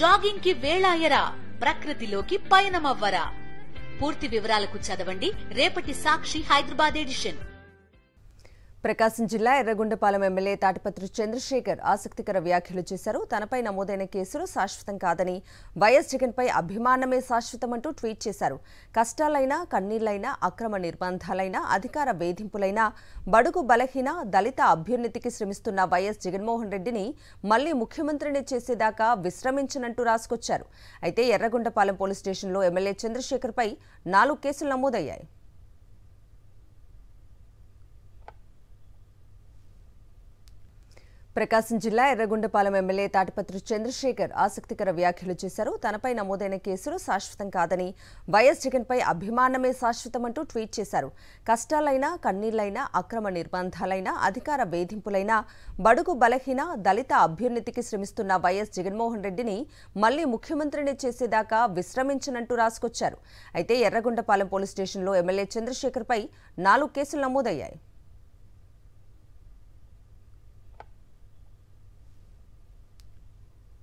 jogging కి వేళాయరా ప్రకృతిలోకి పయనమవ్వరా పూర్తి వివరాలకు చదవండి రేపటి సాక్షి హైదరాబాద్ ఎడిషన్ ప్రకాశం జిల్లా ఎర్రగొండపాలెం ఎమ్మెల్యే తాటిపత్రి చంద్రశేఖర్ ఆసక్తికర వ్యాఖ్యలు చేశారు తనపై నమోదైన కేసులు శాశ్వతం కాదని వైఎస్ జగన్పై అభిమానమే శాశ్వతమంటూ ట్వీట్ చేశారు కష్టాలైనా కన్నీళ్లైనా అక్రమ నిర్బంధాలైనా అధికార వేధింపులైనా బడుగు బలహీన దళిత అభ్యున్నతికి శ్రమిస్తున్న వైఎస్ జగన్మోహన్ రెడ్డిని మళ్లీ ముఖ్యమంత్రిని చేసేదాకా విశ్రమించనంటూ రాసుకొచ్చారు అయితే ఎర్రగొండపాలెం పోలీస్ స్టేషన్లో ఎమ్మెల్యే చంద్రశేఖర్పై నాలుగు కేసులు నమోదయ్యాయి ప్రకాశం జిల్లా ఎర్రగొండపాలెం ఎమ్మెల్యే తాటిపత్రి చంద్రశేఖర్ ఆసక్తికర వ్యాఖ్యలు చేశారు తనపై నమోదైన కేసులు శాశ్వతం కాదని వైఎస్ జగన్పై అభిమానమే శాశ్వతమంటూ ట్వీట్ చేశారు కష్టాలైనా కన్నీళ్లైనా అక్రమ నిర్బంధాలైనా అధికార వేధింపులైనా బడుగు బలహీన దళిత అభ్యున్నతికి శ్రమిస్తున్న వైఎస్ జగన్మోహన్ రెడ్డిని మళ్లీ ముఖ్యమంత్రిని చేసేదాకా విశ్రమించనంటూ రాసుకొచ్చారు అయితే ఎర్రగొండపాలెం పోలీస్ స్టేషన్లో ఎమ్మెల్యే చంద్రశేఖర్పై నాలుగు కేసులు నమోదయ్యాయి